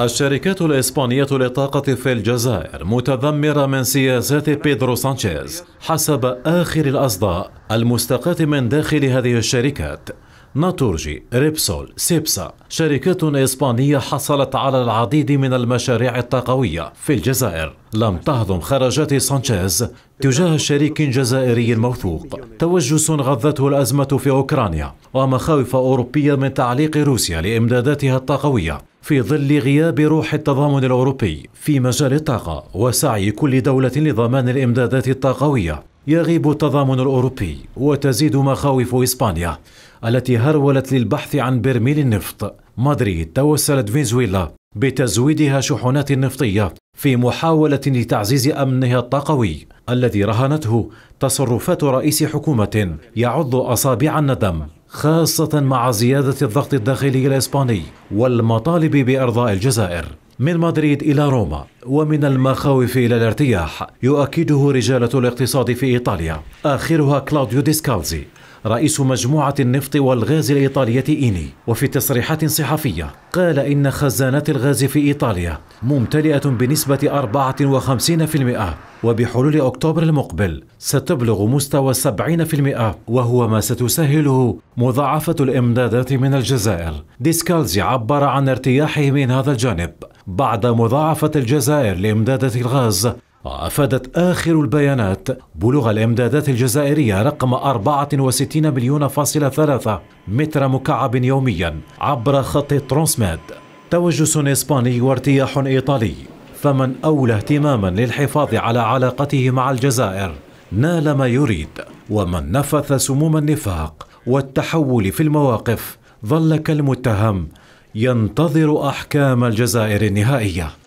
الشركات الإسبانية للطاقة في الجزائر متذمرة من سياسات بيدرو سانشيز حسب آخر الأصداء المستقاة من داخل هذه الشركات ناتورجي، ريبسول، سيبسا شركات إسبانية حصلت على العديد من المشاريع الطاقوية في الجزائر لم تهضم خرجات سانشيز تجاه شريك جزائري موثوق توجس غذته الأزمة في أوكرانيا ومخاوف أوروبية من تعليق روسيا لإمداداتها الطاقوية في ظل غياب روح التضامن الأوروبي في مجال الطاقة وسعي كل دولة لضمان الإمدادات الطاقوية يغيب التضامن الأوروبي وتزيد مخاوف إسبانيا التي هرولت للبحث عن برميل النفط مدريد توسلت فنزويلا بتزويدها شحنات نفطية في محاولة لتعزيز أمنها الطاقوي الذي رهنته تصرفات رئيس حكومة يعض أصابع الندم خاصة مع زيادة الضغط الداخلي الإسباني والمطالب بإرضاء الجزائر من مدريد إلى روما ومن المخاوف إلى الارتياح يؤكده رجالة الاقتصاد في إيطاليا آخرها كلاوديو ديسكالزي رئيس مجموعة النفط والغاز الإيطالية إيني وفي تصريحات صحفية قال إن خزانات الغاز في إيطاليا ممتلئة بنسبة 54% وبحلول أكتوبر المقبل ستبلغ مستوى 70% وهو ما ستسهله مضاعفة الإمدادات من الجزائر ديسكالزي عبر عن ارتياحه من هذا الجانب بعد مضاعفة الجزائر لإمدادات الغاز وأفادت آخر البيانات بلوغ الإمدادات الجزائرية رقم 64 مليون فاصلة ثلاثة متر مكعب يوميا عبر خط ترونسميد توجس إسباني وارتياح إيطالي فمن أولى اهتماما للحفاظ على علاقته مع الجزائر نال ما يريد ومن نفث سموم النفاق والتحول في المواقف ظل كالمتهم ينتظر أحكام الجزائر النهائية